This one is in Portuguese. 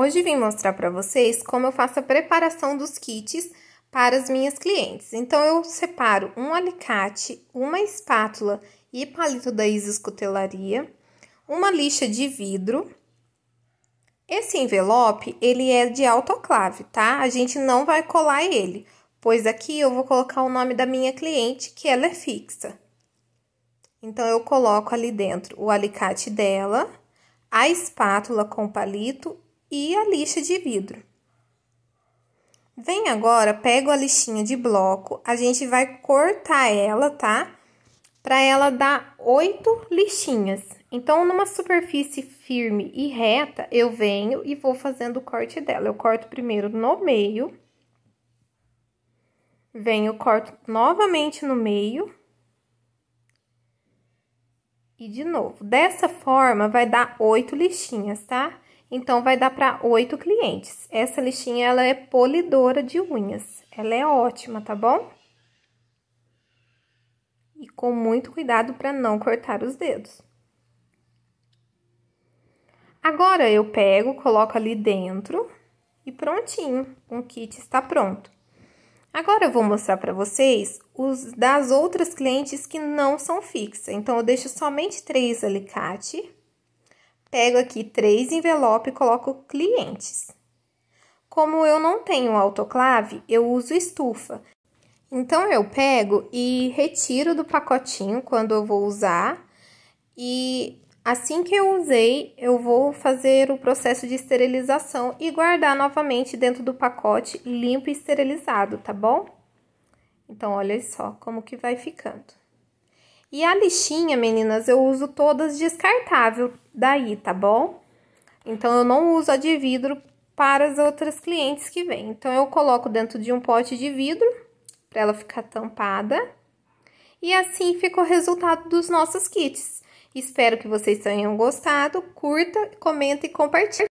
Hoje vim mostrar para vocês como eu faço a preparação dos kits para as minhas clientes. Então, eu separo um alicate, uma espátula e palito da Isis Cutelaria, uma lixa de vidro. Esse envelope, ele é de autoclave, tá? A gente não vai colar ele, pois aqui eu vou colocar o nome da minha cliente, que ela é fixa. Então, eu coloco ali dentro o alicate dela, a espátula com palito e a lixa de vidro. Vem agora, pego a lixinha de bloco, a gente vai cortar ela, tá? Para ela dar oito lixinhas. Então, numa superfície firme e reta, eu venho e vou fazendo o corte dela. Eu corto primeiro no meio, venho, corto novamente no meio e de novo. Dessa forma, vai dar oito lixinhas, tá? Então, vai dar para oito clientes. Essa listinha, ela é polidora de unhas. Ela é ótima, tá bom? E com muito cuidado para não cortar os dedos. Agora, eu pego, coloco ali dentro e prontinho. O kit está pronto. Agora, eu vou mostrar para vocês os das outras clientes que não são fixas. Então, eu deixo somente três alicate Pego aqui três envelopes e coloco clientes. Como eu não tenho autoclave, eu uso estufa. Então, eu pego e retiro do pacotinho quando eu vou usar. E assim que eu usei, eu vou fazer o processo de esterilização e guardar novamente dentro do pacote limpo e esterilizado, tá bom? Então, olha só como que vai ficando. E a lixinha, meninas, eu uso todas descartável daí, tá bom? Então, eu não uso a de vidro para as outras clientes que vêm. Então, eu coloco dentro de um pote de vidro, para ela ficar tampada. E assim fica o resultado dos nossos kits. Espero que vocês tenham gostado. Curta, comenta e compartilhe.